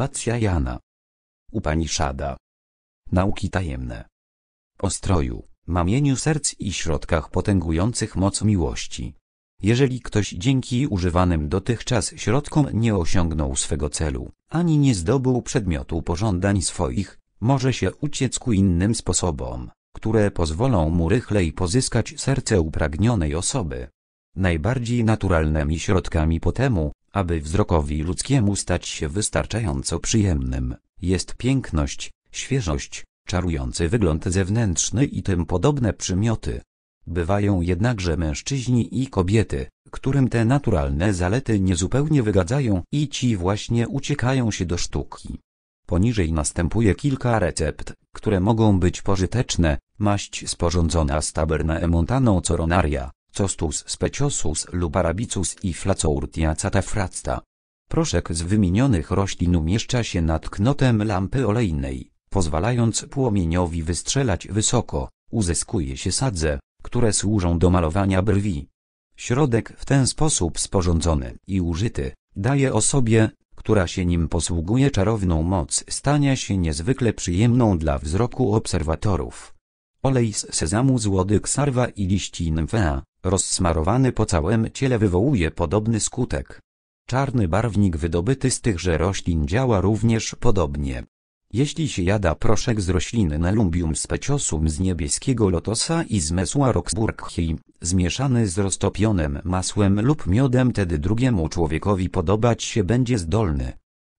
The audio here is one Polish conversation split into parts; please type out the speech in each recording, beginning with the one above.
Vacjajana. Upaniszada. Nauki tajemne. O stroju, mamieniu serc i środkach potęgujących moc miłości. Jeżeli ktoś dzięki używanym dotychczas środkom nie osiągnął swego celu, ani nie zdobył przedmiotu pożądań swoich, może się uciec ku innym sposobom, które pozwolą mu rychlej pozyskać serce upragnionej osoby. Najbardziej naturalnymi środkami po temu aby wzrokowi ludzkiemu stać się wystarczająco przyjemnym, jest piękność, świeżość, czarujący wygląd zewnętrzny i tym podobne przymioty. Bywają jednakże mężczyźni i kobiety, którym te naturalne zalety niezupełnie wygadzają i ci właśnie uciekają się do sztuki. Poniżej następuje kilka recept, które mogą być pożyteczne, maść sporządzona z taberna emontaną coronaria costus speciosus lub arabicus i flacourtia catafracta. Proszek z wymienionych roślin umieszcza się nad knotem lampy olejnej, pozwalając płomieniowi wystrzelać wysoko, uzyskuje się sadze, które służą do malowania brwi. Środek w ten sposób sporządzony i użyty, daje osobie, która się nim posługuje czarowną moc stania się niezwykle przyjemną dla wzroku obserwatorów. Olej z sezamu z łodyg sarwa i liści nymfea, rozsmarowany po całym ciele wywołuje podobny skutek. Czarny barwnik wydobyty z tychże roślin działa również podobnie. Jeśli się jada proszek z rośliny Nelumbium speciosum z niebieskiego lotosa i z mesła Roxburghi, zmieszany z roztopionym masłem lub miodem tedy drugiemu człowiekowi podobać się będzie zdolny.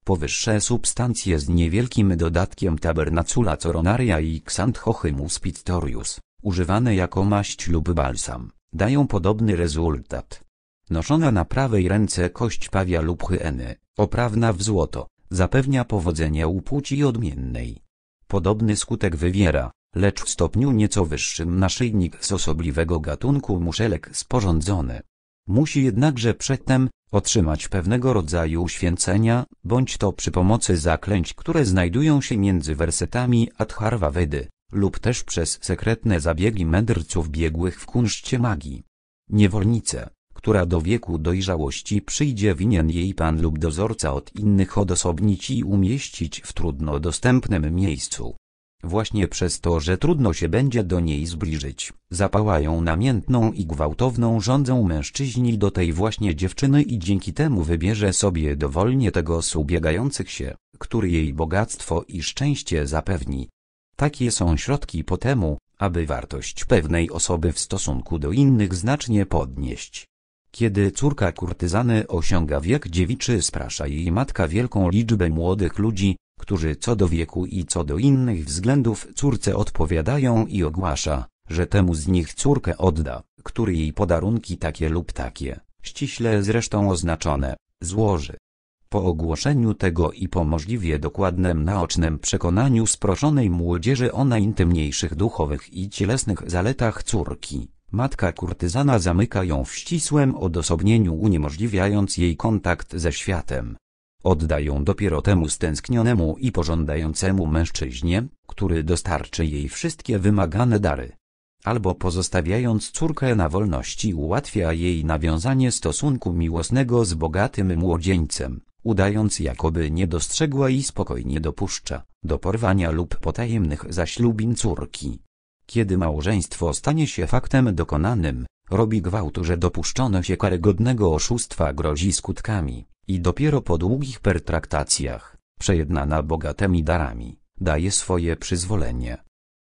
Powyższe substancje z niewielkim dodatkiem tabernacula coronaria i xanthochymus pictorius, używane jako maść lub balsam, dają podobny rezultat. Noszona na prawej ręce kość pawia lub hyeny, oprawna w złoto, zapewnia powodzenie u płci odmiennej. Podobny skutek wywiera, lecz w stopniu nieco wyższym naszyjnik z osobliwego gatunku muszelek sporządzony. Musi jednakże przedtem otrzymać pewnego rodzaju święcenia, bądź to przy pomocy zaklęć, które znajdują się między wersetami Adharva Vedy, lub też przez sekretne zabiegi mędrców biegłych w kunszcie magii. Niewolnicę, która do wieku dojrzałości przyjdzie winien jej pan lub dozorca od innych odosobnić i umieścić w trudno dostępnym miejscu. Właśnie przez to, że trudno się będzie do niej zbliżyć, zapałają namiętną i gwałtowną rządzą mężczyźni do tej właśnie dziewczyny i dzięki temu wybierze sobie dowolnie tego subiegających się, który jej bogactwo i szczęście zapewni. Takie są środki po temu, aby wartość pewnej osoby w stosunku do innych znacznie podnieść. Kiedy córka kurtyzany osiąga wiek dziewiczy sprasza jej matka wielką liczbę młodych ludzi, którzy co do wieku i co do innych względów córce odpowiadają i ogłasza, że temu z nich córkę odda, który jej podarunki takie lub takie, ściśle zresztą oznaczone, złoży. Po ogłoszeniu tego i po możliwie dokładnym naocznym przekonaniu sproszonej młodzieży o najintymniejszych duchowych i cielesnych zaletach córki, matka kurtyzana zamyka ją w ścisłym odosobnieniu uniemożliwiając jej kontakt ze światem. Odda ją dopiero temu stęsknionemu i pożądającemu mężczyźnie, który dostarczy jej wszystkie wymagane dary albo pozostawiając córkę na wolności ułatwia jej nawiązanie stosunku miłosnego z bogatym młodzieńcem, udając jakoby nie dostrzegła i spokojnie dopuszcza do porwania lub potajemnych zaślubin córki. Kiedy małżeństwo stanie się faktem dokonanym, robi gwałt, że dopuszczono się karygodnego oszustwa grozi skutkami i dopiero po długich pertraktacjach, przejednana bogatymi darami, daje swoje przyzwolenie.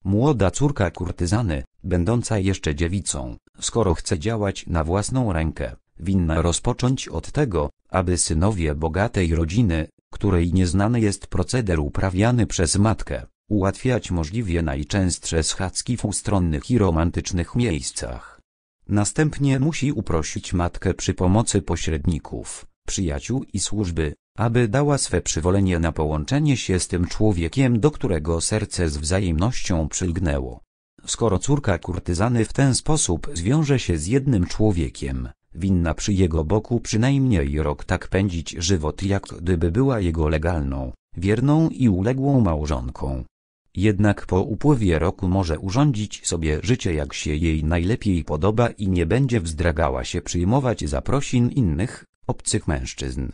Młoda córka kurtyzany, będąca jeszcze dziewicą, skoro chce działać na własną rękę, winna rozpocząć od tego, aby synowie bogatej rodziny, której nieznany jest proceder uprawiany przez matkę, ułatwiać możliwie najczęstsze schadzki w ustronnych i romantycznych miejscach. Następnie musi uprosić matkę przy pomocy pośredników, przyjaciół i służby, aby dała swe przywolenie na połączenie się z tym człowiekiem, do którego serce z wzajemnością przylgnęło. Skoro córka kurtyzany w ten sposób zwiąże się z jednym człowiekiem, winna przy jego boku przynajmniej rok tak pędzić żywot jak gdyby była jego legalną, wierną i uległą małżonką. Jednak po upływie roku może urządzić sobie życie jak się jej najlepiej podoba i nie będzie wzdragała się przyjmować zaprosin innych, obcych mężczyzn.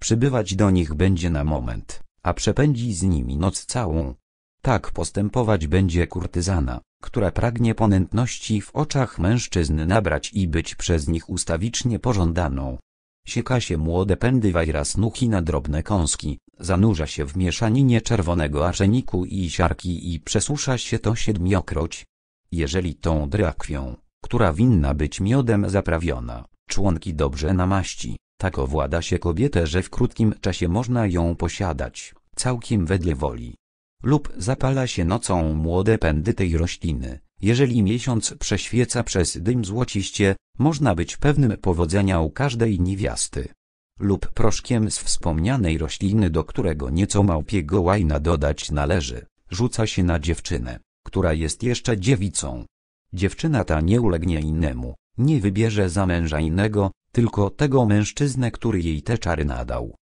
Przybywać do nich będzie na moment, a przepędzi z nimi noc całą. Tak postępować będzie kurtyzana które pragnie ponętności w oczach mężczyzn nabrać i być przez nich ustawicznie pożądaną. Sieka się młode pędy wajra snuki na drobne kąski, zanurza się w mieszaninie czerwonego arzeniku i siarki i przesusza się to siedmiokroć. Jeżeli tą drakwią, która winna być miodem zaprawiona, członki dobrze namaści, tak owłada się kobietę, że w krótkim czasie można ją posiadać, całkiem wedle woli lub zapala się nocą młode pędy tej rośliny. Jeżeli miesiąc prześwieca przez dym złociście, można być pewnym powodzenia u każdej niewiasty. Lub proszkiem z wspomnianej rośliny, do którego nieco małpiego łajna dodać należy, rzuca się na dziewczynę, która jest jeszcze dziewicą. Dziewczyna ta nie ulegnie innemu, nie wybierze za męża innego, tylko tego mężczyznę, który jej te czary nadał.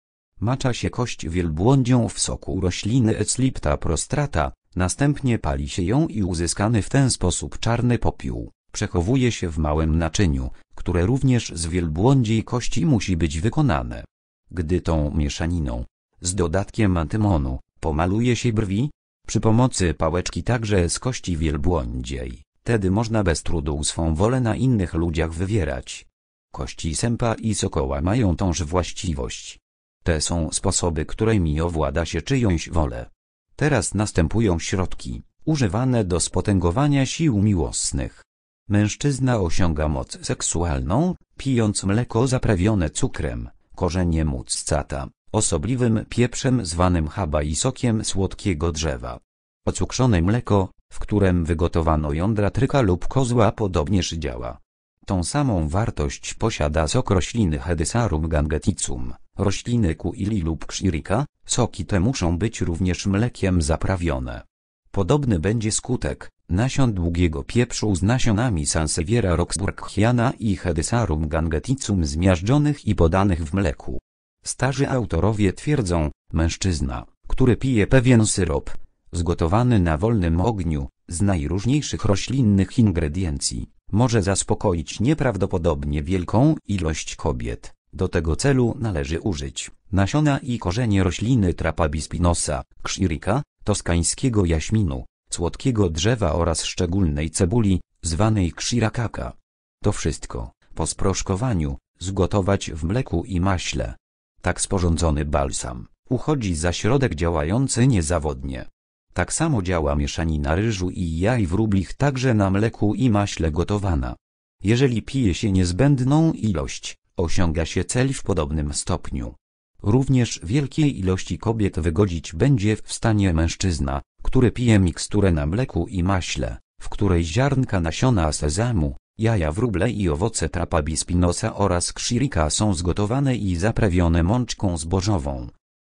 Macza się kość wielbłądzią w soku rośliny Eclipta prostrata, następnie pali się ją i uzyskany w ten sposób czarny popiół przechowuje się w małym naczyniu, które również z wielbłądziej kości musi być wykonane. Gdy tą mieszaniną, z dodatkiem antymonu, pomaluje się brwi, przy pomocy pałeczki także z kości wielbłądziej, tedy można bez trudu swą wolę na innych ludziach wywierać. Kości sępa i sokoła mają tąż właściwość, te są sposoby, którymi owłada się czyjąś wolę. Teraz następują środki, używane do spotęgowania sił miłosnych. Mężczyzna osiąga moc seksualną, pijąc mleko zaprawione cukrem, korzeniem uccata, osobliwym pieprzem zwanym haba i sokiem słodkiego drzewa. Ocukrzone mleko, w którym wygotowano jądra tryka lub kozła podobnież działa. Tą samą wartość posiada sok rośliny Hedysarum gangeticum, rośliny kuili lub kszirika, soki te muszą być również mlekiem zaprawione. Podobny będzie skutek, nasion długiego pieprzu z nasionami Sanseviera roxburghiana i Hedysarum gangeticum zmiażdżonych i podanych w mleku. Starzy autorowie twierdzą, mężczyzna, który pije pewien syrop, zgotowany na wolnym ogniu, z najróżniejszych roślinnych ingrediencji, może zaspokoić nieprawdopodobnie wielką ilość kobiet. Do tego celu należy użyć nasiona i korzenie rośliny trapabispinosa, krzirika, toskańskiego jaśminu, słodkiego drzewa oraz szczególnej cebuli, zwanej krzirakaka. To wszystko, po sproszkowaniu, zgotować w mleku i maśle. Tak sporządzony balsam uchodzi za środek działający niezawodnie. Tak samo działa mieszanina ryżu i jaj w rublich także na mleku i maśle gotowana. Jeżeli pije się niezbędną ilość, osiąga się cel w podobnym stopniu. Również wielkiej ilości kobiet wygodzić będzie w stanie mężczyzna, który pije miksturę na mleku i maśle, w której ziarnka nasiona sezamu, jaja wróble i owoce trapa bispinosa oraz krzirika są zgotowane i zaprawione mączką zbożową.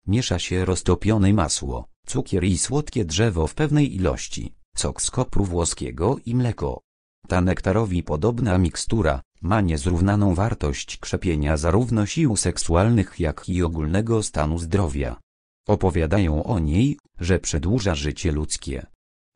Miesza się roztopione masło, cukier i słodkie drzewo w pewnej ilości, sok z kopru włoskiego i mleko. Ta nektarowi podobna mikstura ma niezrównaną wartość krzepienia zarówno sił seksualnych jak i ogólnego stanu zdrowia. Opowiadają o niej, że przedłuża życie ludzkie.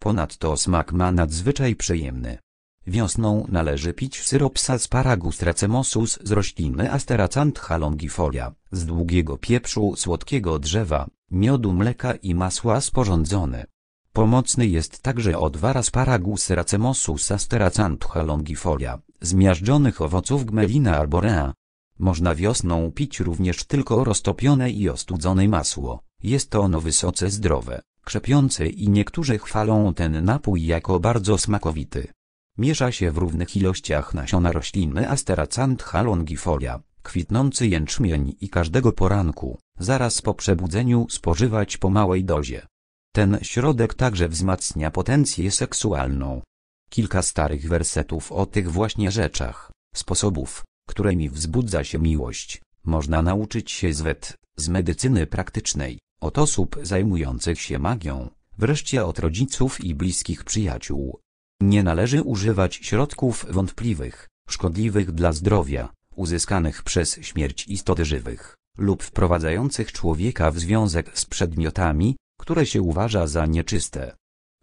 Ponadto smak ma nadzwyczaj przyjemny. Wiosną należy pić syrop z asparagus racemosus z rośliny Asteracantha longifolia, z długiego pieprzu słodkiego drzewa, miodu mleka i masła sporządzone. Pomocny jest także odwar asparagus racemosus asteracantha longifolia, zmiażdżonych owoców gmelina arborea. Można wiosną pić również tylko roztopione i ostudzone masło, jest ono wysoce zdrowe, krzepiące i niektórzy chwalą ten napój jako bardzo smakowity. Miesza się w równych ilościach nasiona rośliny asteracantha longifolia, kwitnący jęczmień i każdego poranku zaraz po przebudzeniu spożywać po małej dozie. Ten środek także wzmacnia potencję seksualną. Kilka starych wersetów o tych właśnie rzeczach, sposobów, którymi wzbudza się miłość, można nauczyć się z wet, z medycyny praktycznej, od osób zajmujących się magią, wreszcie od rodziców i bliskich przyjaciół. Nie należy używać środków wątpliwych, szkodliwych dla zdrowia, uzyskanych przez śmierć istot żywych lub wprowadzających człowieka w związek z przedmiotami, które się uważa za nieczyste.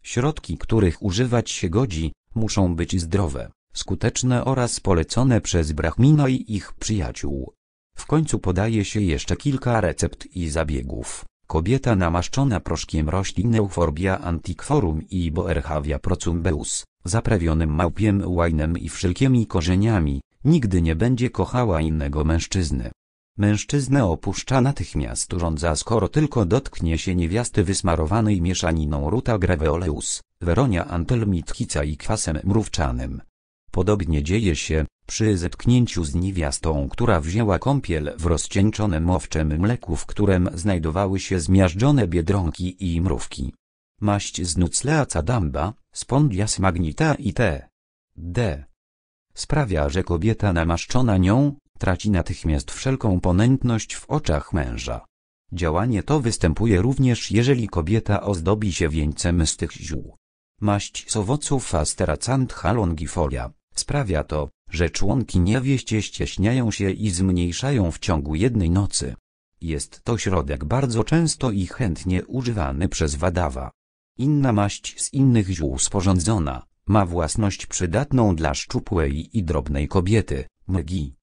Środki, których używać się godzi, muszą być zdrowe, skuteczne oraz polecone przez brahmina i ich przyjaciół. W końcu podaje się jeszcze kilka recept i zabiegów. Kobieta namaszczona proszkiem roślin Euforbia antiquorum i Boerhavia procumbeus, zaprawionym małpiem łajnem i wszelkimi korzeniami, nigdy nie będzie kochała innego mężczyzny. Mężczyznę opuszcza natychmiast urządza skoro tylko dotknie się niewiasty wysmarowanej mieszaniną ruta greveoleus, weronia antelmitkica i kwasem mrówczanym. Podobnie dzieje się, przy zetknięciu z niewiastą, która wzięła kąpiel w rozcieńczonym owczym mleku, w którym znajdowały się zmiażdżone biedronki i mrówki. Maść z nucleaca damba, spondias magnita i t. d. Sprawia, że kobieta namaszczona nią, traci natychmiast wszelką ponętność w oczach męża. Działanie to występuje również jeżeli kobieta ozdobi się wieńcem z tych ziół. Maść z owoców Asteracantha longifolia sprawia to, że członki niewieście ścieśniają się i zmniejszają w ciągu jednej nocy. Jest to środek bardzo często i chętnie używany przez wadawa. Inna maść z innych ziół sporządzona, ma własność przydatną dla szczupłej i drobnej kobiety, mgi.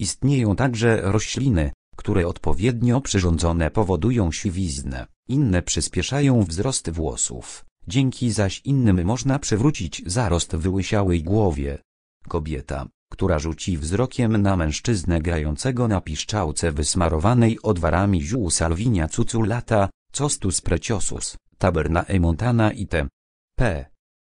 Istnieją także rośliny, które odpowiednio przyrządzone powodują siwiznę, inne przyspieszają wzrost włosów, dzięki zaś innym można przywrócić zarost wyłysiałej głowie. Kobieta, która rzuci wzrokiem na mężczyznę grającego na piszczałce wysmarowanej odwarami ziół salwinia cuculata, costus preciosus, taberna e montana i p.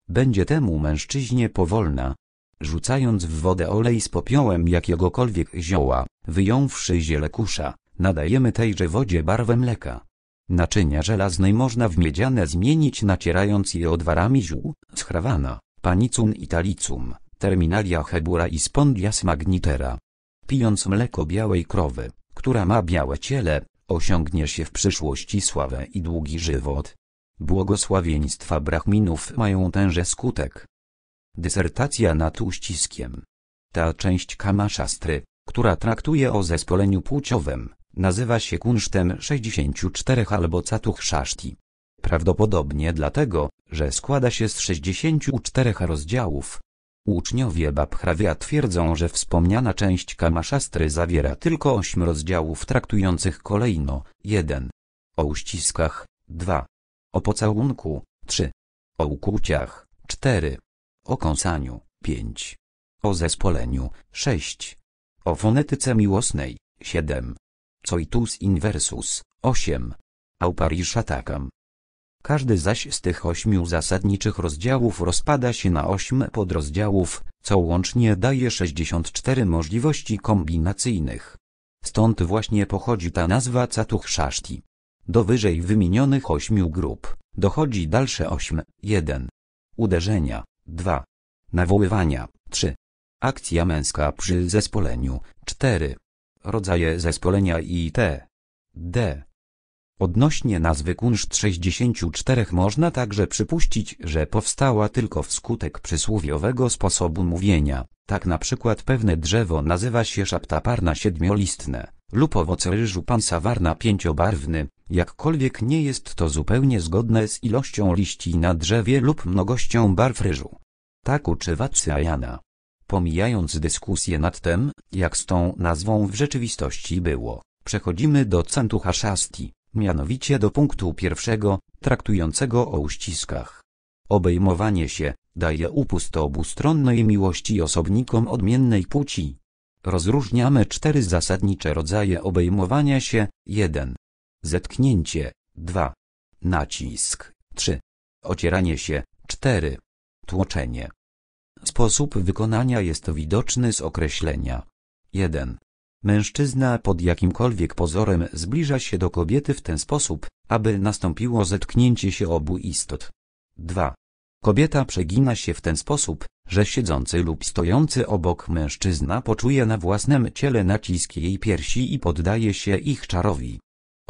Będzie temu mężczyźnie powolna, rzucając w wodę olej z popiołem jakiegokolwiek zioła, wyjąwszy ziele kusza, nadajemy tejże wodzie barwę mleka. Naczynia żelaznej można w miedziane zmienić nacierając je odwarami ziół, schrawana, panicum talicum, terminalia hebura i spondias magnitera. Pijąc mleko białej krowy, która ma białe ciele, osiągnie się w przyszłości sławę i długi żywot. Błogosławieństwa brahminów mają tenże skutek. Dysertacja nad uściskiem. Ta część Kamaszastry, która traktuje o zespoleniu płciowym, nazywa się kunsztem 64 albo catuch szaszti. Prawdopodobnie dlatego, że składa się z 64 rozdziałów. Uczniowie Babhravya twierdzą, że wspomniana część Kamaszastry zawiera tylko 8 rozdziałów traktujących kolejno 1. O uściskach 2. O pocałunku 3. O ukłuciach 4 o kąsaniu 5, o zespoleniu 6, o fonetyce miłosnej 7, coitus inversus 8, auparishatakam. Każdy zaś z tych ośmiu zasadniczych rozdziałów rozpada się na ośm podrozdziałów, co łącznie daje 64 możliwości kombinacyjnych. Stąd właśnie pochodzi ta nazwa Catuch Do wyżej wymienionych ośmiu grup dochodzi dalsze ośm, 1. Uderzenia, 2. Nawoływania 3. Akcja męska przy zespoleniu 4. Rodzaje zespolenia i t. d. Odnośnie nazwy kunszt 64 można także przypuścić, że powstała tylko wskutek przysłowiowego sposobu mówienia, tak na przykład pewne drzewo nazywa się szaptaparna siedmiolistne, lub owoce ryżu pansawarna pięciobarwny, jakkolwiek nie jest to zupełnie zgodne z ilością liści na drzewie lub mnogością barw ryżu. Tak uczy Vatsayana. Pomijając dyskusję nad tym, jak z tą nazwą w rzeczywistości było, przechodzimy do centucha szasti, mianowicie do punktu pierwszego, traktującego o uściskach. Obejmowanie się, daje upust obustronnej miłości osobnikom odmiennej płci. Rozróżniamy cztery zasadnicze rodzaje obejmowania się. 1 zetknięcie, 2. Nacisk, 3. Ocieranie się, 4. Tłoczenie. Sposób wykonania jest widoczny z określenia. 1. Mężczyzna pod jakimkolwiek pozorem zbliża się do kobiety w ten sposób, aby nastąpiło zetknięcie się obu istot. 2. Kobieta przegina się w ten sposób, że siedzący lub stojący obok mężczyzna poczuje na własnym ciele nacisk jej piersi i poddaje się ich czarowi.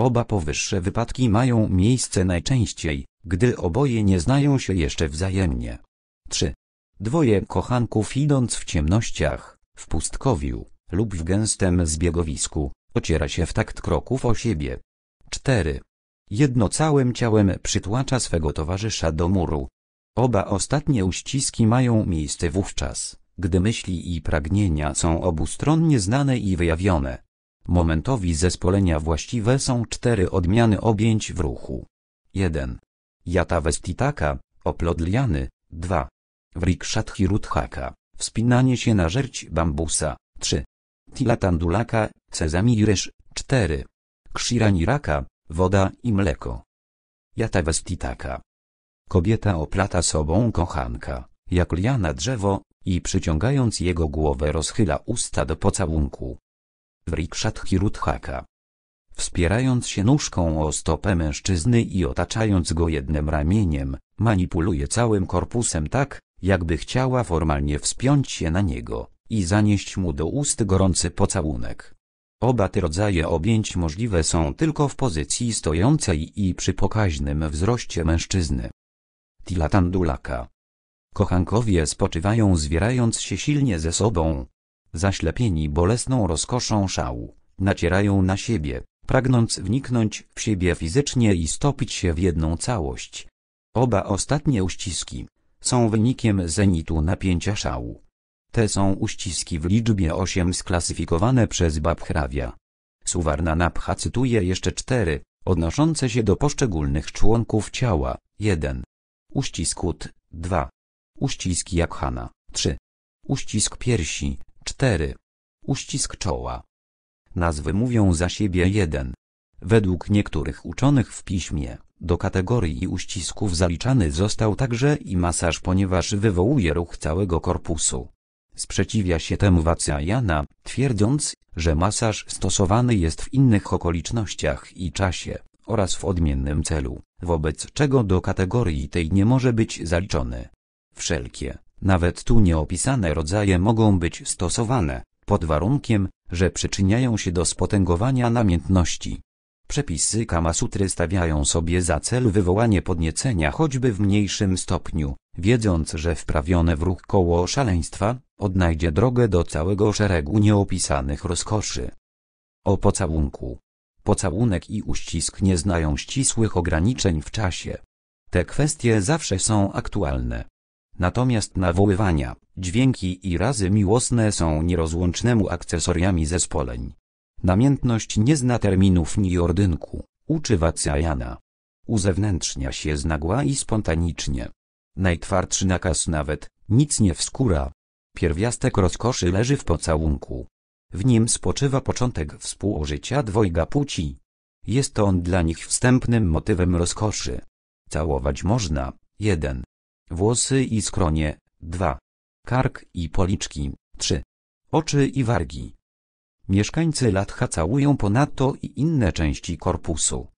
Oba powyższe wypadki mają miejsce najczęściej, gdy oboje nie znają się jeszcze wzajemnie. 3. Dwoje kochanków idąc w ciemnościach, w pustkowiu lub w gęstym zbiegowisku, ociera się w takt kroków o siebie. 4. Jedno całym ciałem przytłacza swego towarzysza do muru. Oba ostatnie uściski mają miejsce wówczas, gdy myśli i pragnienia są obustronnie znane i wyjawione. Momentowi zespolenia właściwe są cztery odmiany objęć w ruchu. 1. Jata vestitaka, oplodliany, 2. Vrikshadhi rudhaka, wspinanie się na żerć bambusa, 3. Tilatandulaka, sezamiresz, 4. Kshiraniraka, woda i mleko. Jata vestitaka. Kobieta oplata sobą kochanka, jak liana drzewo, i przyciągając jego głowę rozchyla usta do pocałunku. Vrikshat Wspierając się nóżką o stopę mężczyzny i otaczając go jednym ramieniem, manipuluje całym korpusem tak, jakby chciała formalnie wspiąć się na niego i zanieść mu do ust gorący pocałunek. Oba te rodzaje objęć możliwe są tylko w pozycji stojącej i przy pokaźnym wzroście mężczyzny. Tilatandulaka. Kochankowie spoczywają zwierając się silnie ze sobą, Zaślepieni bolesną rozkoszą szału, nacierają na siebie, pragnąc wniknąć w siebie fizycznie i stopić się w jedną całość. Oba ostatnie uściski są wynikiem zenitu napięcia szału. Te są uściski w liczbie 8 sklasyfikowane przez Babhravia. Suwarna Napcha cytuje jeszcze cztery, odnoszące się do poszczególnych członków ciała. 1. Uścisk ud. 2. Uścisk jakhana. 3. Uścisk piersi. 4. Uścisk czoła. Nazwy mówią za siebie jeden. Według niektórych uczonych w piśmie, do kategorii uścisków zaliczany został także i masaż ponieważ wywołuje ruch całego korpusu. Sprzeciwia się temu Jana, twierdząc, że masaż stosowany jest w innych okolicznościach i czasie, oraz w odmiennym celu, wobec czego do kategorii tej nie może być zaliczony. Wszelkie nawet tu nieopisane rodzaje mogą być stosowane, pod warunkiem, że przyczyniają się do spotęgowania namiętności. Przepisy Kamasutry stawiają sobie za cel wywołanie podniecenia choćby w mniejszym stopniu, wiedząc, że wprawione w ruch koło szaleństwa, odnajdzie drogę do całego szeregu nieopisanych rozkoszy. O pocałunku. Pocałunek i uścisk nie znają ścisłych ograniczeń w czasie. Te kwestie zawsze są aktualne natomiast nawoływania, dźwięki i razy miłosne są nierozłącznemu akcesoriami zespoleń. Namiętność nie zna terminów ni ordynku, uczy Wacjajana. Uzewnętrznia się z nagła i spontanicznie. Najtwardszy nakaz nawet, nic nie wskóra. Pierwiastek rozkoszy leży w pocałunku. W nim spoczywa początek współżycia dwojga płci. Jest on dla nich wstępnym motywem rozkoszy. Całować można, jeden, Włosy i skronie 2. Kark i policzki 3. Oczy i wargi. Mieszkańcy Latcha całują ponadto i inne części korpusu.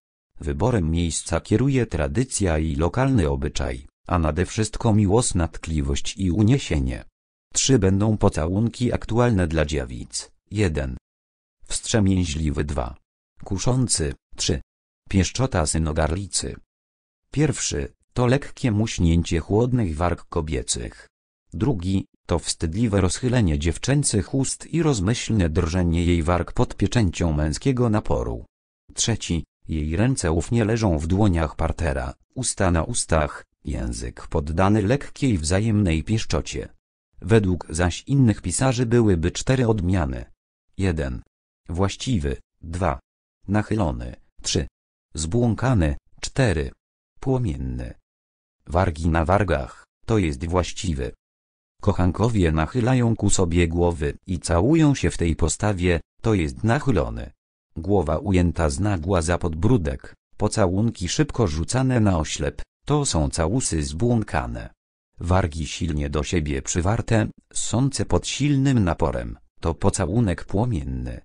Wyborem miejsca kieruje tradycja i lokalny obyczaj, a nade wszystko miłosna tkliwość i uniesienie. Trzy będą pocałunki aktualne dla dziewic. 1. Wstrzemięźliwy 2. Kuszący 3. Pieszczota synogarlicy. Pierwszy to lekkie muśnięcie chłodnych warg kobiecych. Drugi, to wstydliwe rozchylenie dziewczęcych ust i rozmyślne drżenie jej warg pod pieczęcią męskiego naporu. Trzeci, jej ręce ufnie leżą w dłoniach partera, usta na ustach, język poddany lekkiej wzajemnej pieszczocie. Według zaś innych pisarzy byłyby cztery odmiany. 1. Właściwy, 2. Nachylony, 3. Zbłąkany, 4. Płomienny, Wargi na wargach, to jest właściwy. Kochankowie nachylają ku sobie głowy i całują się w tej postawie, to jest nachylony. Głowa ujęta z nagła za podbródek, pocałunki szybko rzucane na oślep, to są całusy zbłąkane. Wargi silnie do siebie przywarte, sące pod silnym naporem, to pocałunek płomienny.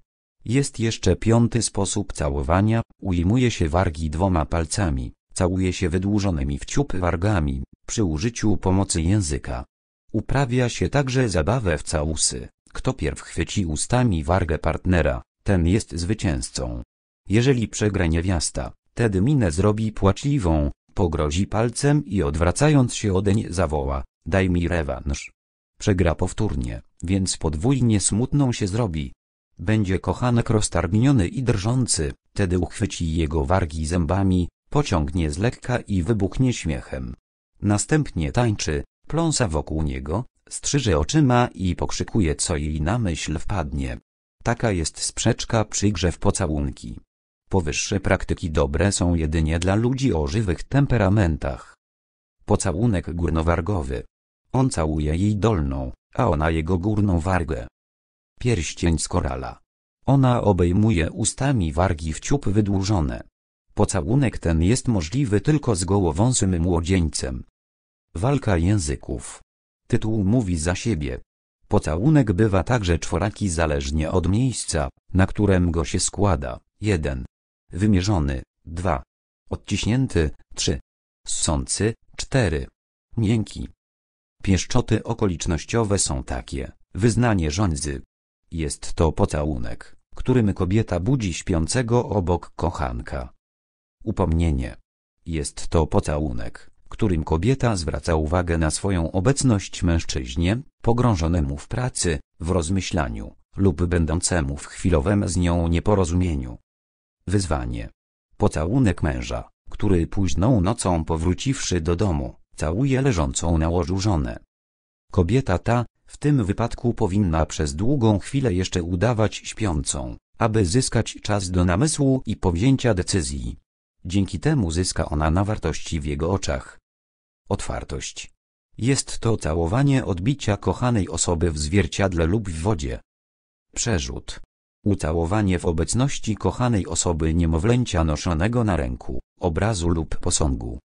Jest jeszcze piąty sposób całowania, ujmuje się wargi dwoma palcami, Całuje się wydłużonymi w ciup wargami, przy użyciu pomocy języka. Uprawia się także zabawę w całusy. Kto pierw chwyci ustami wargę partnera, ten jest zwycięzcą. Jeżeli przegra niewiasta, tedy minę zrobi płaczliwą, pogrozi palcem i odwracając się odeń zawoła, daj mi rewanż. Przegra powtórnie, więc podwójnie smutną się zrobi. Będzie kochanek roztargniony i drżący, tedy uchwyci jego wargi zębami, Pociągnie z lekka i wybuchnie śmiechem. Następnie tańczy, pląsa wokół niego, strzyże oczyma i pokrzykuje co jej na myśl wpadnie. Taka jest sprzeczka przy grze w pocałunki. Powyższe praktyki dobre są jedynie dla ludzi o żywych temperamentach. Pocałunek górnowargowy. On całuje jej dolną, a ona jego górną wargę. Pierścień z korala. Ona obejmuje ustami wargi w ciup wydłużone. Pocałunek ten jest możliwy tylko z gołowąsym młodzieńcem. Walka języków. Tytuł mówi za siebie. Pocałunek bywa także czworaki zależnie od miejsca, na którym go się składa. 1. Wymierzony. 2. Odciśnięty. 3. Ssący. 4. Miękki. Pieszczoty okolicznościowe są takie. Wyznanie rządzy. Jest to pocałunek, którym kobieta budzi śpiącego obok kochanka. Upomnienie. Jest to pocałunek, którym kobieta zwraca uwagę na swoją obecność mężczyźnie, pogrążonemu w pracy, w rozmyślaniu, lub będącemu w chwilowym z nią nieporozumieniu. Wyzwanie. Pocałunek męża, który późną nocą powróciwszy do domu, całuje leżącą na łożu żonę. Kobieta ta, w tym wypadku powinna przez długą chwilę jeszcze udawać śpiącą, aby zyskać czas do namysłu i powzięcia decyzji. Dzięki temu zyska ona na wartości w jego oczach. Otwartość. Jest to całowanie odbicia kochanej osoby w zwierciadle lub w wodzie. Przerzut. Ucałowanie w obecności kochanej osoby niemowlęcia noszonego na ręku, obrazu lub posągu.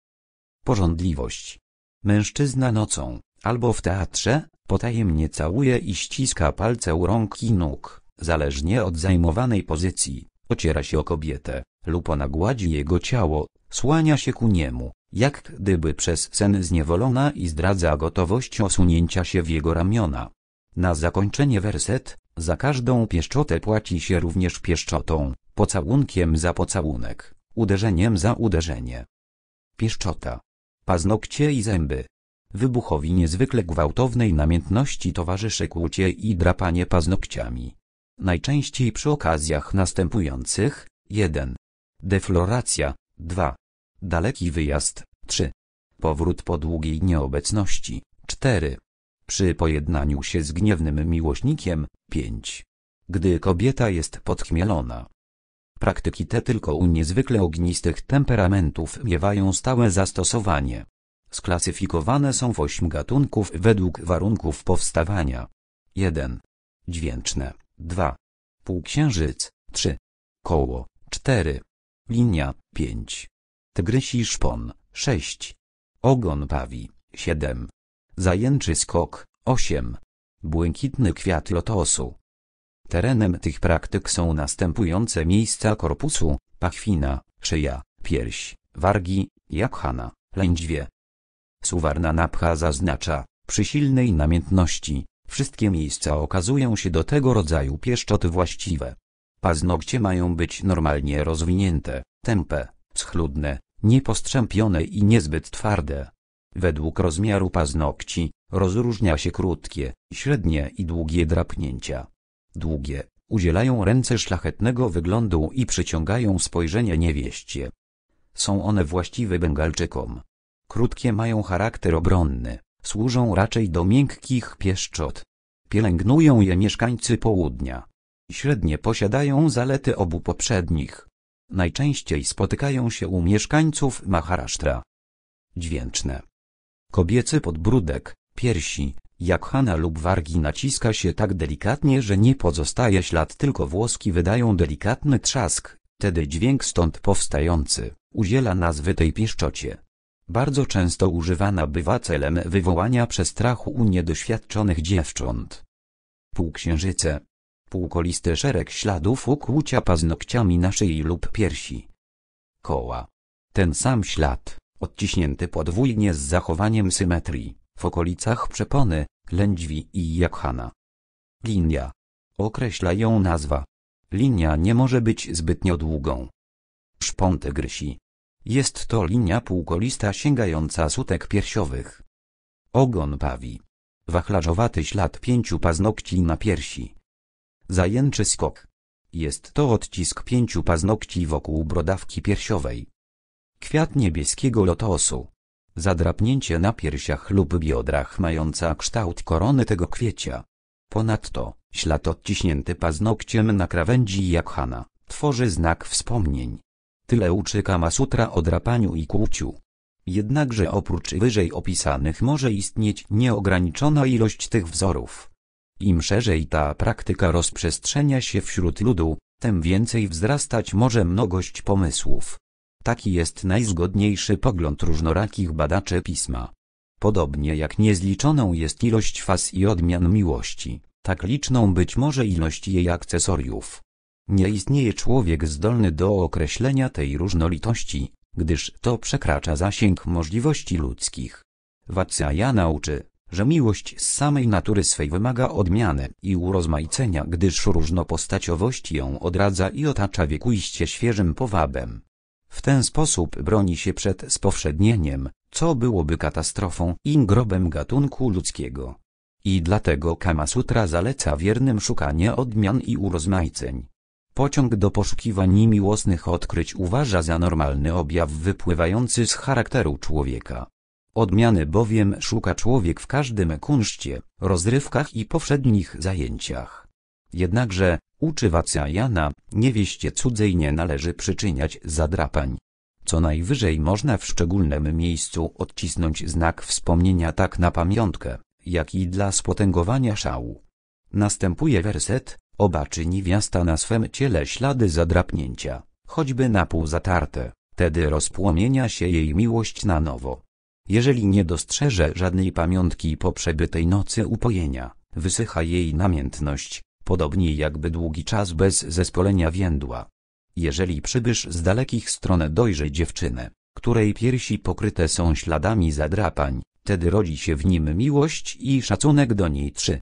Porządliwość. Mężczyzna nocą, albo w teatrze, potajemnie całuje i ściska palce u rąk i nóg, zależnie od zajmowanej pozycji. Ociera się o kobietę, lub ona gładzi jego ciało, słania się ku niemu, jak gdyby przez sen zniewolona i zdradza gotowość osunięcia się w jego ramiona. Na zakończenie werset, za każdą pieszczotę płaci się również pieszczotą, pocałunkiem za pocałunek, uderzeniem za uderzenie. Pieszczota. Paznokcie i zęby. Wybuchowi niezwykle gwałtownej namiętności towarzyszy kłucie i drapanie paznokciami najczęściej przy okazjach następujących 1. Defloracja 2. Daleki wyjazd 3. Powrót po długiej nieobecności 4. Przy pojednaniu się z gniewnym miłośnikiem 5. Gdy kobieta jest podchmielona. Praktyki te tylko u niezwykle ognistych temperamentów miewają stałe zastosowanie. Sklasyfikowane są w ośm gatunków według warunków powstawania. 1. Dźwięczne 2. Półksiężyc, 3. Koło, 4. Linia, 5. Tygrysi szpon, 6. Ogon pawi, 7. Zajęczy skok, 8. Błękitny kwiat lotosu. Terenem tych praktyk są następujące miejsca korpusu, pachwina, szyja, pierś, wargi, jakhana, lędźwie. Suwarna napcha zaznacza, przy silnej namiętności, Wszystkie miejsca okazują się do tego rodzaju pieszczoty właściwe. Paznokcie mają być normalnie rozwinięte, tępe, schludne, niepostrzępione i niezbyt twarde. Według rozmiaru paznokci, rozróżnia się krótkie, średnie i długie drapnięcia. Długie, udzielają ręce szlachetnego wyglądu i przyciągają spojrzenie niewieście. Są one właściwe Bengalczykom. Krótkie mają charakter obronny. Służą raczej do miękkich pieszczot. Pielęgnują je mieszkańcy południa. Średnie posiadają zalety obu poprzednich. Najczęściej spotykają się u mieszkańców Maharashtra. Dźwięczne. Kobiecy podbródek, piersi, jak hana lub wargi naciska się tak delikatnie, że nie pozostaje ślad, tylko włoski wydają delikatny trzask, tedy dźwięk stąd powstający, udziela nazwy tej pieszczocie bardzo często używana bywa celem wywołania przestrachu u niedoświadczonych dziewcząt. Półksiężyce. Półkolisty szereg śladów ukłucia paznokciami na szyi lub piersi. Koła. Ten sam ślad, odciśnięty podwójnie z zachowaniem symetrii, w okolicach przepony, lędźwi i jakhana. Linia. Określa ją nazwa. Linia nie może być zbytnio długą. Szpon grysi. Jest to linia półkolista sięgająca sutek piersiowych. Ogon pawi. Wachlarzowaty ślad pięciu paznokci na piersi. Zajęczy skok. Jest to odcisk pięciu paznokci wokół brodawki piersiowej. Kwiat niebieskiego lotosu. Zadrapnięcie na piersiach lub biodrach mająca kształt korony tego kwiecia. Ponadto, ślad odciśnięty paznokciem na krawędzi jak hana, tworzy znak wspomnień. Tyle uczy Kama Sutra o drapaniu i kłuciu. Jednakże oprócz wyżej opisanych może istnieć nieograniczona ilość tych wzorów. Im szerzej ta praktyka rozprzestrzenia się wśród ludu, tym więcej wzrastać może mnogość pomysłów. Taki jest najzgodniejszy pogląd różnorakich badaczy pisma. Podobnie jak niezliczoną jest ilość faz i odmian miłości, tak liczną być może ilość jej akcesoriów. Nie istnieje człowiek zdolny do określenia tej różnolitości, gdyż to przekracza zasięg możliwości ludzkich. Vatsyayana uczy, że miłość z samej natury swej wymaga odmiany i urozmaicenia, gdyż różnopostaciowość ją odradza i otacza wiekuiście świeżym powabem. W ten sposób broni się przed spowszednieniem, co byłoby katastrofą i grobem gatunku ludzkiego. I dlatego Kama Sutra zaleca wiernym szukanie odmian i urozmaiceń. Pociąg do poszukiwań miłosnych odkryć uważa za normalny objaw wypływający z charakteru człowieka. Odmiany bowiem szuka człowiek w każdym kunszcie, rozrywkach i powszednich zajęciach. Jednakże, uczy Wacjajana, niewieście cudzej nie należy przyczyniać zadrapań. Co najwyżej można w szczególnym miejscu odcisnąć znak wspomnienia tak na pamiątkę, jak i dla spotęgowania szału. Następuje werset, Obaczy niewiasta na swem ciele ślady zadrapnięcia, choćby na pół zatarte, tedy rozpłomienia się jej miłość na nowo. Jeżeli nie dostrzeże żadnej pamiątki po przebytej nocy upojenia, wysycha jej namiętność, podobnie jakby długi czas bez zespolenia więdła. Jeżeli przybysz z dalekich stron dojrzej dziewczynę, której piersi pokryte są śladami zadrapań, tedy rodzi się w nim miłość i szacunek do niej trzy.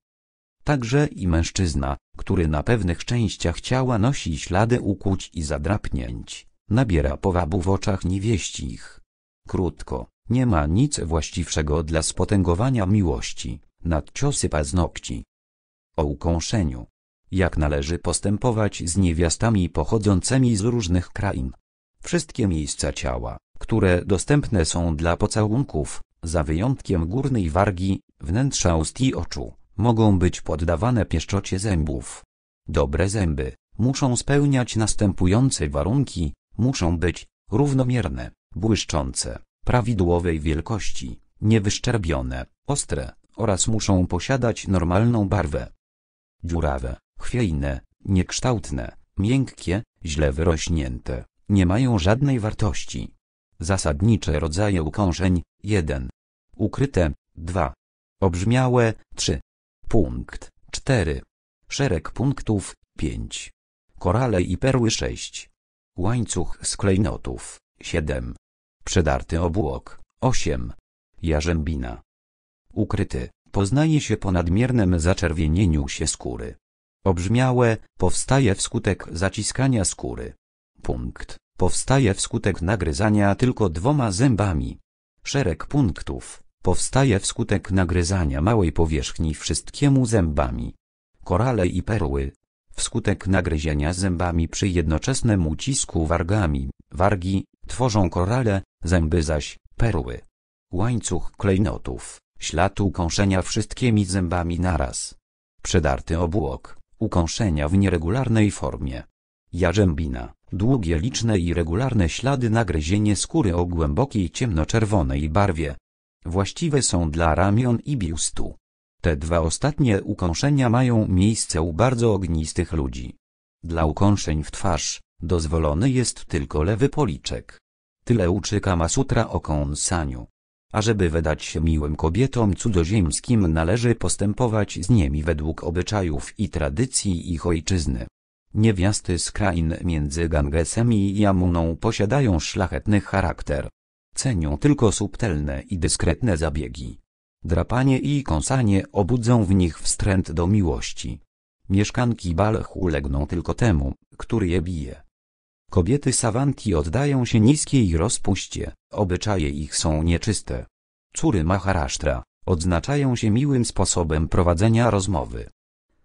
Także i mężczyzna, który na pewnych częściach ciała nosi ślady ukłuć i zadrapnięć, nabiera powabu w oczach niewieścich. Krótko, nie ma nic właściwszego dla spotęgowania miłości, nad ciosy paznokci. O ukąszeniu. Jak należy postępować z niewiastami pochodzącymi z różnych krain. Wszystkie miejsca ciała, które dostępne są dla pocałunków, za wyjątkiem górnej wargi, wnętrza ust i oczu, mogą być poddawane pieszczocie zębów. Dobre zęby muszą spełniać następujące warunki, muszą być równomierne, błyszczące, prawidłowej wielkości, niewyszczerbione, ostre oraz muszą posiadać normalną barwę. Dziurawe, chwiejne, niekształtne, miękkie, źle wyrośnięte, nie mają żadnej wartości. Zasadnicze rodzaje ukąszeń 1. Ukryte 2. Obrzmiałe 3. Punkt 4. Szereg punktów 5. Korale i perły 6. Łańcuch z klejnotów 7. Przedarty obłok 8. Jarzębina. Ukryty poznaje się po nadmiernym zaczerwienieniu się skóry. Obrzmiałe powstaje wskutek zaciskania skóry. Punkt powstaje wskutek nagryzania tylko dwoma zębami. Szereg punktów Powstaje wskutek nagryzania małej powierzchni wszystkiemu zębami. Korale i perły. Wskutek nagryzienia zębami przy jednoczesnym ucisku wargami, wargi, tworzą korale, zęby zaś, perły. Łańcuch klejnotów, ślad ukąszenia wszystkimi zębami naraz. Przedarty obłok, ukąszenia w nieregularnej formie. Jarzębina, długie liczne i regularne ślady nagryzienie skóry o głębokiej ciemnoczerwonej barwie, Właściwe są dla ramion i biustu. Te dwa ostatnie ukąszenia mają miejsce u bardzo ognistych ludzi. Dla ukąszeń w twarz, dozwolony jest tylko lewy policzek. Tyle uczy Kama Sutra o kąsaniu. A żeby wydać się miłym kobietom cudzoziemskim należy postępować z nimi według obyczajów i tradycji ich ojczyzny. Niewiasty z krain między Gangesem i Jamuną posiadają szlachetny charakter. Cenią tylko subtelne i dyskretne zabiegi. Drapanie i kąsanie obudzą w nich wstręt do miłości. Mieszkanki Balch ulegną tylko temu, który je bije. Kobiety sawanti oddają się niskiej rozpuście, obyczaje ich są nieczyste. Córy Maharashtra odznaczają się miłym sposobem prowadzenia rozmowy.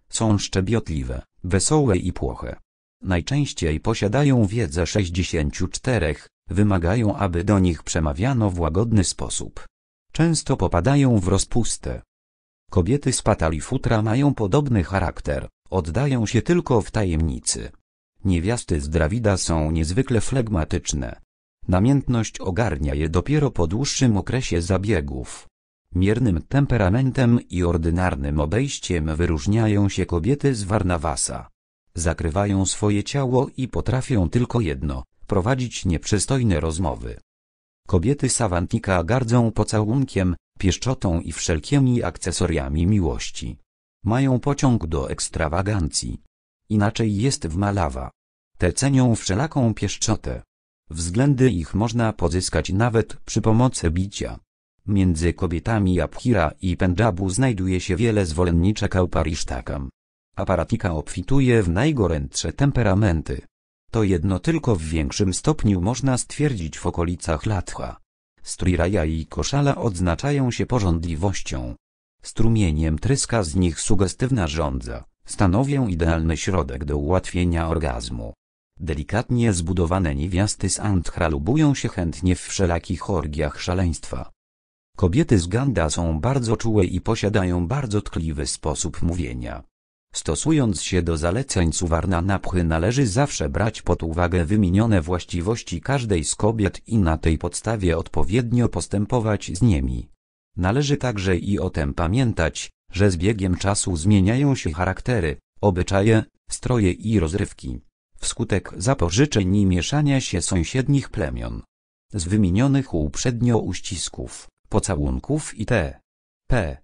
Są szczebiotliwe, wesołe i płoche najczęściej posiadają wiedzę 64, wymagają aby do nich przemawiano w łagodny sposób. Często popadają w rozpustę. Kobiety z patali futra mają podobny charakter, oddają się tylko w tajemnicy. Niewiasty z Drawida są niezwykle flegmatyczne. Namiętność ogarnia je dopiero po dłuższym okresie zabiegów. Miernym temperamentem i ordynarnym obejściem wyróżniają się kobiety z Warnawasa zakrywają swoje ciało i potrafią tylko jedno prowadzić nieprzystojne rozmowy. Kobiety sawantnika gardzą pocałunkiem, pieszczotą i wszelkimi akcesoriami miłości. Mają pociąg do ekstrawagancji. Inaczej jest w Malawa. Te cenią wszelaką pieszczotę. Względy ich można pozyskać nawet przy pomocy bicia. Między kobietami Abhira i Pendżabu znajduje się wiele zwolenniczek Auparishtaka. Aparatika obfituje w najgorętsze temperamenty. To jedno tylko w większym stopniu można stwierdzić w okolicach Latcha. Striraja i Koszala odznaczają się porządliwością. Strumieniem tryska z nich sugestywna żądza, stanowią idealny środek do ułatwienia orgazmu. Delikatnie zbudowane niewiasty z Antra lubują się chętnie w wszelakich orgiach szaleństwa. Kobiety z Ganda są bardzo czułe i posiadają bardzo tkliwy sposób mówienia. Stosując się do zaleceń suwarna napchy należy zawsze brać pod uwagę wymienione właściwości każdej z kobiet i na tej podstawie odpowiednio postępować z nimi. Należy także i o tym pamiętać, że z biegiem czasu zmieniają się charaktery, obyczaje, stroje i rozrywki, wskutek zapożyczeń i mieszania się sąsiednich plemion. Z wymienionych uprzednio uścisków, pocałunków i t. p.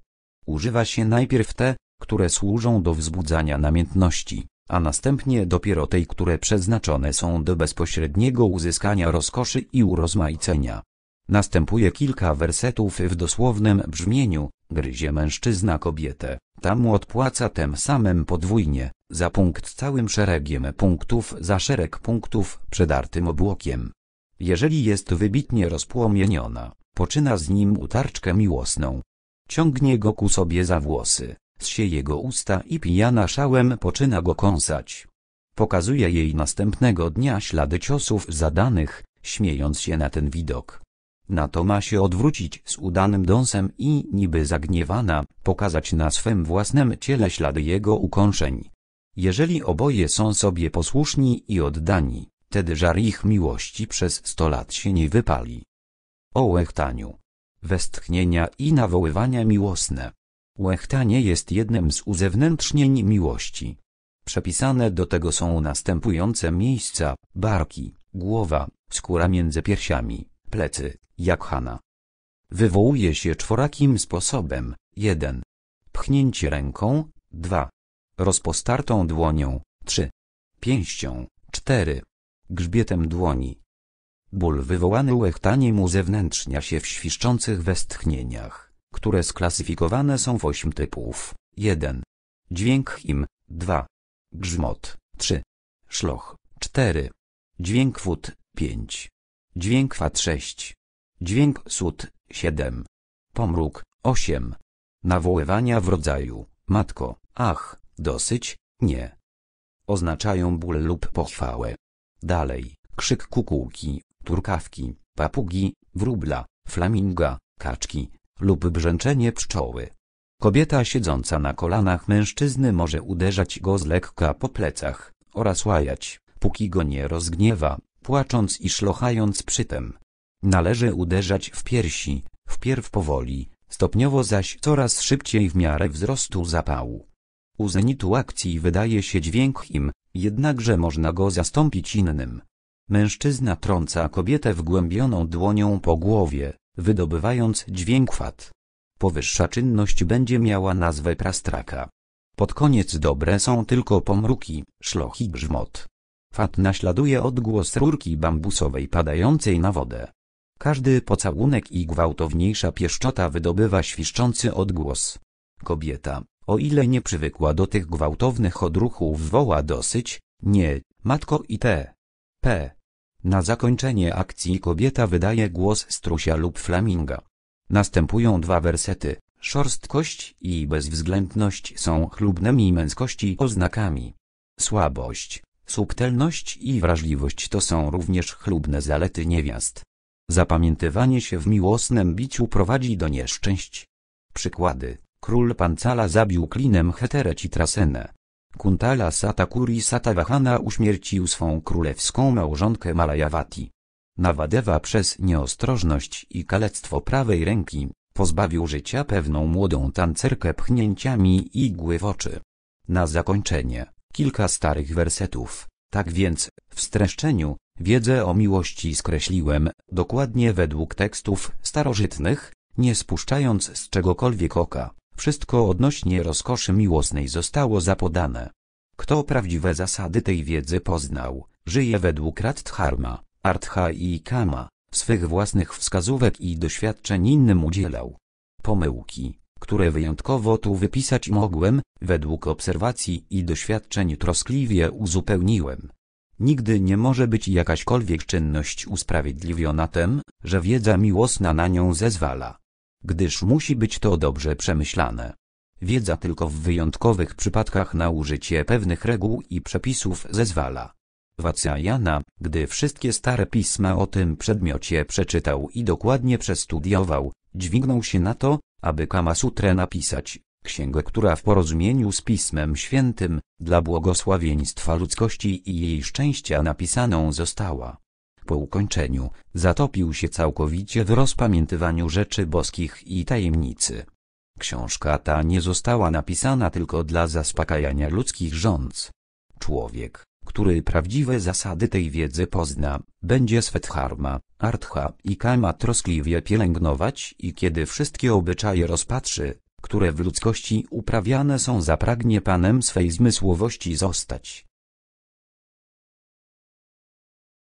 używa się najpierw te, które służą do wzbudzania namiętności, a następnie dopiero tej, które przeznaczone są do bezpośredniego uzyskania rozkoszy i urozmaicenia. Następuje kilka wersetów w dosłownym brzmieniu, gryzie mężczyzna kobietę, tam odpłaca tem samym podwójnie, za punkt całym szeregiem punktów za szereg punktów przedartym obłokiem. Jeżeli jest wybitnie rozpłomieniona, poczyna z nim utarczkę miłosną. Ciągnie go ku sobie za włosy, zsie jego usta i pijana szałem poczyna go kąsać. Pokazuje jej następnego dnia ślady ciosów zadanych, śmiejąc się na ten widok. Na to ma się odwrócić z udanym dąsem i, niby zagniewana, pokazać na swym własnym ciele ślady jego ukąszeń. Jeżeli oboje są sobie posłuszni i oddani, tedy żar ich miłości przez sto lat się nie wypali. O łechtaniu. Westchnienia i nawoływania miłosne. Łechtanie jest jednym z uzewnętrznień miłości. Przepisane do tego są następujące miejsca, barki, głowa, skóra między piersiami, plecy, jak Hana. Wywołuje się czworakim sposobem. 1. Pchnięcie ręką. 2. Rozpostartą dłonią. 3. Pięścią. 4. Grzbietem dłoni. Ból wywołany łechtaniem uzewnętrznia się w świszczących westchnieniach które sklasyfikowane są w ośm typów. 1. Dźwięk him. 2. Grzmot. 3. Szloch. 4. Dźwięk wód. 5. Dźwięk fat 6. Dźwięk sud. 7. Pomruk. 8. Nawoływania w rodzaju, matko, ach, dosyć, nie. Oznaczają ból lub pochwałę. Dalej, krzyk kukułki, turkawki, papugi, wróbla, flaminga, kaczki, lub brzęczenie pszczoły. Kobieta siedząca na kolanach mężczyzny może uderzać go z lekka po plecach oraz łajać, póki go nie rozgniewa, płacząc i szlochając przytem. Należy uderzać w piersi, wpierw powoli, stopniowo zaś coraz szybciej w miarę wzrostu zapału. U zenitu akcji wydaje się dźwięk im, jednakże można go zastąpić innym. Mężczyzna trąca kobietę wgłębioną dłonią po głowie, wydobywając dźwięk fat. Powyższa czynność będzie miała nazwę prastraka. Pod koniec dobre są tylko pomruki, szloch i grzmot. Fat naśladuje odgłos rurki bambusowej padającej na wodę. Każdy pocałunek i gwałtowniejsza pieszczota wydobywa świszczący odgłos. Kobieta, o ile nie przywykła do tych gwałtownych odruchów woła dosyć, nie, matko i te. P. Na zakończenie akcji kobieta wydaje głos strusia lub flaminga. Następują dwa wersety. Szorstkość i bezwzględność są chlubnymi męskości oznakami. Słabość, subtelność i wrażliwość to są również chlubne zalety niewiast. Zapamiętywanie się w miłosnym biciu prowadzi do nieszczęść. Przykłady. Król Pancala zabił klinem Heterę Citrasenę. Kuntala Satakuri Satavahana uśmiercił swą królewską małżonkę Malajavati. Nawadewa przez nieostrożność i kalectwo prawej ręki, pozbawił życia pewną młodą tancerkę pchnięciami igły w oczy. Na zakończenie, kilka starych wersetów, tak więc, w streszczeniu, wiedzę o miłości skreśliłem, dokładnie według tekstów starożytnych, nie spuszczając z czegokolwiek oka. Wszystko odnośnie rozkoszy miłosnej zostało zapodane. Kto prawdziwe zasady tej wiedzy poznał, żyje według rad artha i kama, swych własnych wskazówek i doświadczeń innym udzielał. Pomyłki, które wyjątkowo tu wypisać mogłem, według obserwacji i doświadczeń troskliwie uzupełniłem. Nigdy nie może być jakaśkolwiek czynność usprawiedliwiona tem, że wiedza miłosna na nią zezwala gdyż musi być to dobrze przemyślane. Wiedza tylko w wyjątkowych przypadkach na użycie pewnych reguł i przepisów zezwala. Wacjajana, gdy wszystkie stare pisma o tym przedmiocie przeczytał i dokładnie przestudiował, dźwignął się na to, aby Kama napisać, księgę, która w porozumieniu z Pismem Świętym, dla błogosławieństwa ludzkości i jej szczęścia napisaną została. Po ukończeniu, zatopił się całkowicie w rozpamiętywaniu rzeczy boskich i tajemnicy. Książka ta nie została napisana tylko dla zaspokajania ludzkich rządz. Człowiek, który prawdziwe zasady tej wiedzy pozna, będzie swet harma, artha i kama troskliwie pielęgnować i kiedy wszystkie obyczaje rozpatrzy, które w ludzkości uprawiane są zapragnie panem swej zmysłowości zostać.